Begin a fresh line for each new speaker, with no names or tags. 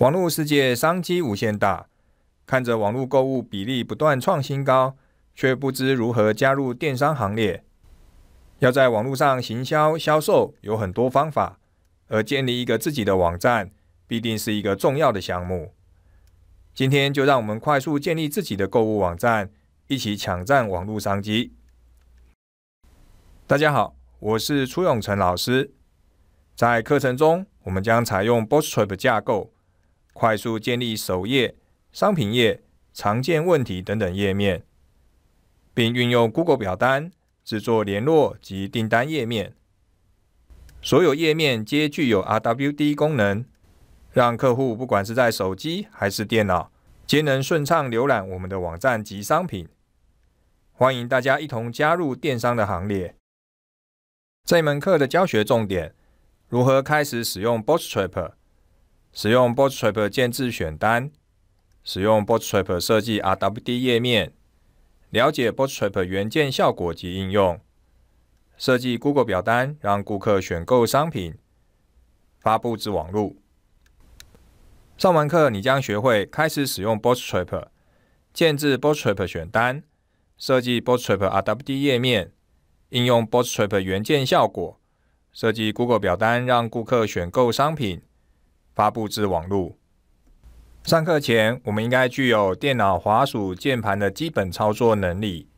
网络世界商机无限大，看着网络购物比例不断创新高，却不知如何加入电商行列。要在网络上行销销售有很多方法，而建立一个自己的网站必定是一个重要的项目。今天就让我们快速建立自己的购物网站，一起抢占网络商机。大家好，我是初永成老师。在课程中，我们将采用 Bootstrap 架构。快速建立首页、商品页、常见问题等等页面，并运用 Google 表单制作联络及订单页面。所有页面皆具有 RWD 功能，让客户不管是在手机还是电脑，皆能顺畅浏览我们的网站及商品。欢迎大家一同加入电商的行列。这门课的教学重点：如何开始使用 Bootstrap。使用 Bootstrap 建制选单，使用 Bootstrap 设计 RWD 页面，了解 Bootstrap 元件效果及应用，设计 Google 表单让顾客选购商品，发布至网络。上完课，你将学会开始使用 Bootstrap 建制 Bootstrap 选单，设计 Bootstrap RWD 页面，应用 Bootstrap 元件效果，设计 Google 表单让顾客选购商品。发布至网络。上课前，我们应该具有电脑滑鼠、键盘的基本操作能力。